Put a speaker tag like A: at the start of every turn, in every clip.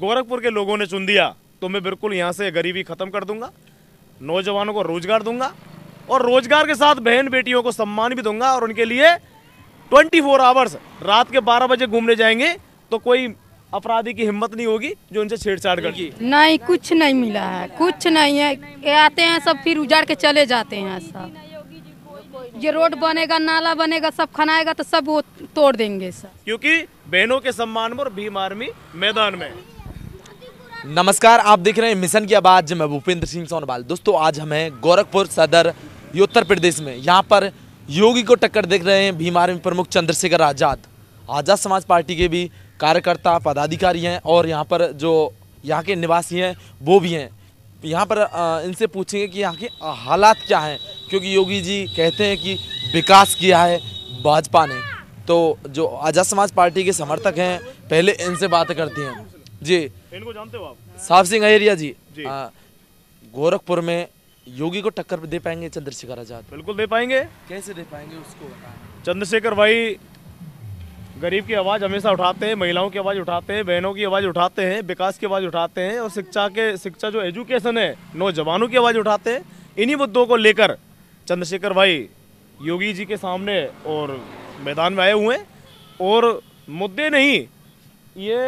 A: गोरखपुर के लोगों ने चुन दिया तो मैं बिल्कुल यहाँ से गरीबी ख़त्म कर दूंगा नौजवानों को रोजगार दूंगा और रोजगार के साथ बहन बेटियों को सम्मान भी दूंगा और उनके लिए 24 फोर आवर्स रात के 12 बजे घूमने जाएंगे तो कोई अपराधी की हिम्मत नहीं होगी जो उनसे छेड़छाड़ करेगी
B: नहीं कुछ नहीं मिला है कुछ नहीं है आते हैं सब फिर उजाड़ के चले जाते हैं सब ये रोड बनेगा नाला बनेगा सब खनाएगा तो सब वो तोड़ देंगे सर
A: क्यूँकी बहनों के सम्मान में और भीम आर्मी मैदान में
C: नमस्कार आप देख रहे हैं मिशन की आवाज़ मैं भूपेंद्र सिंह सोनवाल दोस्तों आज हम हैं गोरखपुर सदर ये उत्तर प्रदेश में यहाँ पर योगी को टक्कर देख रहे हैं भीम आर्मी प्रमुख चंद्रशेखर आज़ाद आज़ाद समाज पार्टी के भी कार्यकर्ता पदाधिकारी हैं और यहाँ पर जो यहाँ के निवासी हैं वो भी हैं यहाँ पर इनसे पूछेंगे कि यहाँ के हालात क्या हैं क्योंकि योगी जी कहते हैं कि विकास किया है भाजपा ने तो जो आज़ाद समाज पार्टी के समर्थक हैं पहले इनसे बात करती हैं जी
A: इनको जानते हो आप साफ
C: सिंह अहेरिया जी। हाँ, गोरखपुर में
A: योगी को टक्कर दे पाएंगे चंद्रशेखर आजाद बिल्कुल दे पाएंगे कैसे दे पाएंगे उसको चंद्रशेखर भाई गरीब की आवाज़ हमेशा उठाते हैं महिलाओं की आवाज़ उठाते हैं बहनों की आवाज़ उठाते हैं विकास की आवाज़ उठाते हैं और शिक्षा के शिक्षा जो एजुकेशन है नौजवानों की आवाज़ उठाते हैं इन्हीं मुद्दों को लेकर चंद्रशेखर भाई योगी जी के सामने और मैदान में आए हुए हैं और मुद्दे नहीं ये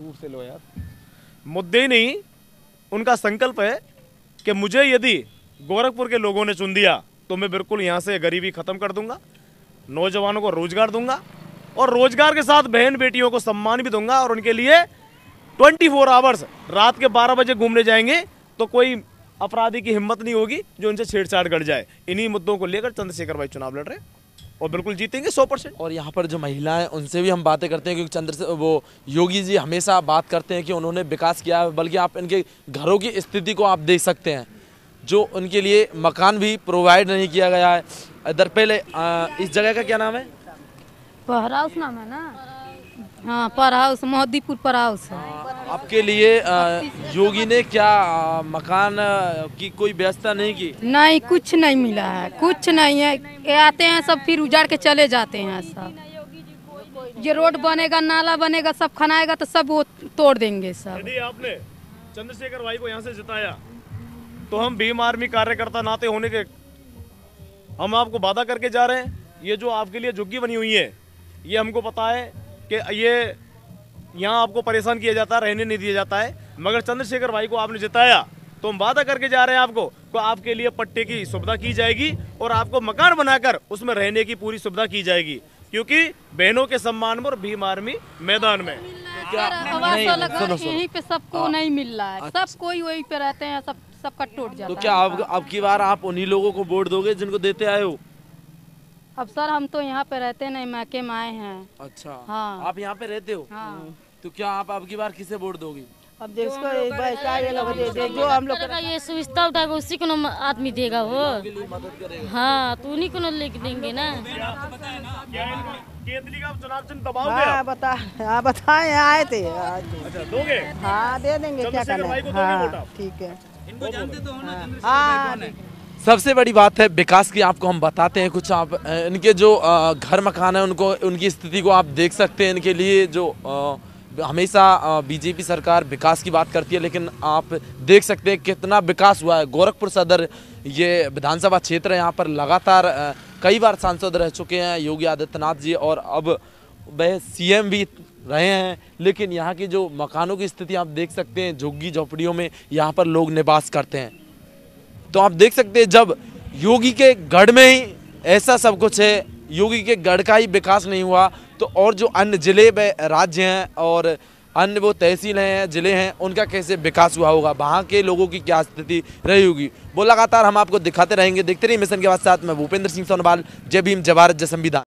A: दूर से लो यार मुद्दे ही नहीं उनका संकल्प है कि मुझे यदि गोरखपुर के लोगों ने चुन दिया तो मैं बिल्कुल यहाँ से गरीबी ख़त्म कर दूंगा नौजवानों को रोजगार दूंगा और रोजगार के साथ बहन बेटियों को सम्मान भी दूंगा और उनके लिए 24 फोर आवर्स रात के 12 बजे घूमने जाएंगे तो कोई अपराधी की हिम्मत नहीं होगी जो उनसे छेड़छाड़ कर जाए इन्हीं मुद्दों को लेकर चंद्रशेखर भाई चुनाव लड़ रहे हैं और बिल्कुल जीतेंगे सौ परसेंट और यहाँ पर जो महिला हैं उनसे भी हम बातें करते हैं क्योंकि चंद्र वो योगी जी हमेशा
C: बात करते हैं कि उन्होंने विकास किया है बल्कि आप इनके घरों की स्थिति को आप देख सकते हैं जो उनके लिए मकान भी प्रोवाइड नहीं किया गया है इधर पहले इस जगह का क्या नाम है
B: पर हाउस नाम है ना हाँ पर हाउस मोहदीपुर पर हाउस
C: हाँ, आपके लिए योगी ने क्या मकान की कोई व्यवस्था नहीं की
B: नहीं कुछ नहीं मिला है कुछ नहीं है आते हैं सब फिर उजाड़ के चले जाते हैं सब ये रोड बनेगा नाला बनेगा सब खनाएगा तो सब वो तोड़ देंगे सब
A: आपने चंद्रशेखर भाई को यहाँ से जिताया तो हम भीम आर्मी कार्यकर्ता नाते होने के हम आपको वादा करके जा रहे हैं ये जो आपके लिए झुग्गी बनी हुई है ये हमको पता है कि ये यहाँ आपको परेशान किया जाता है रहने नहीं दिया जाता है मगर चंद्रशेखर भाई को आपने जिताया तो हम वादा करके जा रहे हैं आपको को आपके लिए पट्टे की सुविधा की जाएगी और आपको मकान बनाकर उसमें रहने की पूरी सुविधा की जाएगी क्योंकि बहनों के सम्मान में और भीम आर्मी मैदान में यहीं
B: पे सबको हाँ। नहीं मिल रहा है अच्छा। सब कोई वही पे रहते हैं सब सबका टूट तो जाता तो क्या
C: अब की बार आप उन्हीं लोगों को वोट दोगे जिनको देते आए हो
B: अब सर हम तो यहाँ पे रहते नहीं मैके में आए हैं
C: अच्छा हाँ आप यहाँ पे रहते हो हाँ। हम्म। तो क्या आप अब की बार किसे वोट दोगे
B: अब देखो एक बार चाहे लोग दे जो हम लोग का ये सुविधा उठाएगा उसी को आदमी देगा वो हाँ तो उन्हीं को लेके देंगे ना
A: केतली का चुनाव चिन्ह दबाओ हाँ बता
B: हाँ बताएं आए थे अच्छा दोगे हाँ दे देंगे क्या करना हाँ ठीक है
A: इनको जानते तो हो ना
B: हाँ
C: सबसे बड़ी बात है विकास की आपको हम बताते हैं कुछ आप इनके जो घर मकान है उनको उनकी स्थिति को आप देख सकते हैं इनके लिए जो हमेशा बीजेपी सरकार विकास की बात करती है लेकिन आप देख सकते हैं कितना विकास हुआ है गोरखपुर सदर ये विधानसभा क्षेत्र है यहाँ पर लगातार कई बार सांसद रह चुके हैं योगी आदित्यनाथ जी और अब वह सीएम भी रहे हैं लेकिन यहाँ की जो मकानों की स्थिति आप देख सकते हैं झुग्गी झोपड़ियों में यहाँ पर लोग निवास करते हैं तो आप देख सकते हैं जब योगी के गढ़ में ही ऐसा सब कुछ है योगी के गढ़ का ही विकास नहीं हुआ तो और जो अन्य ज़िले व राज्य हैं और अन्य वो तहसील हैं ज़िले हैं उनका कैसे विकास हुआ होगा वहाँ के लोगों की क्या स्थिति रही होगी वो लगातार हम आपको दिखाते रहेंगे देखते रहिए मिशन के बाद साथ में भूपेंद्र सिंह सोनवाल जय भीम जवारत जय संविधान